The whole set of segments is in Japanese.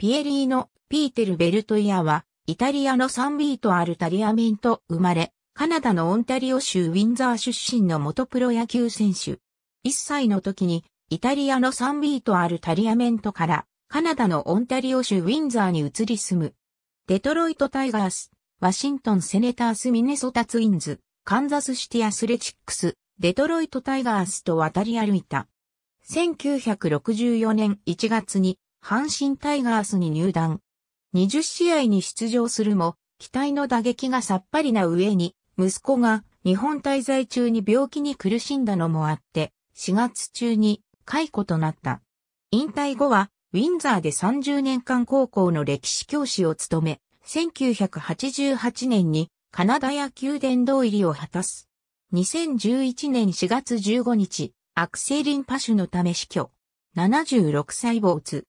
ピエリーノ・ピーテル・ベルトイアは、イタリアのサンビート・アルタリアメント生まれ、カナダのオンタリオ州ウィンザー出身の元プロ野球選手。1歳の時に、イタリアのサンビート・アルタリアメントから、カナダのオンタリオ州ウィンザーに移り住む。デトロイト・タイガース、ワシントン・セネタース・ミネソタ・ツインズ、カンザス・シティ・アスレチックス、デトロイト・タイガースと渡り歩いた。1964年1月に阪神タイガースに入団。20試合に出場するも、期待の打撃がさっぱりな上に、息子が日本滞在中に病気に苦しんだのもあって、4月中に解雇となった。引退後は、ウィンザーで30年間高校の歴史教師を務め、1988年にカナダ野球殿堂入りを果たす。2011年4月15日、アクセリンパ種のため死去。76歳没。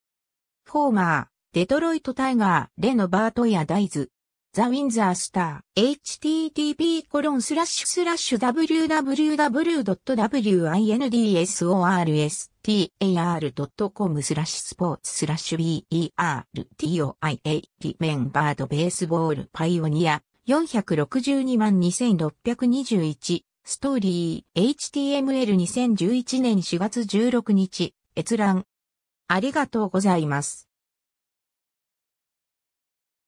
フォーマー、デトロイトタイガー、レノバートやダイズ、ザ・ウィンザー・スター、http コロンスラッシュスラッシュ www.windsorstar.com スラッシュスポーツスラッシュ bertoiat メンバードベースボールパイオニア462万2621ストーリー HTML2011 年4月16日閲覧ありがとうございます。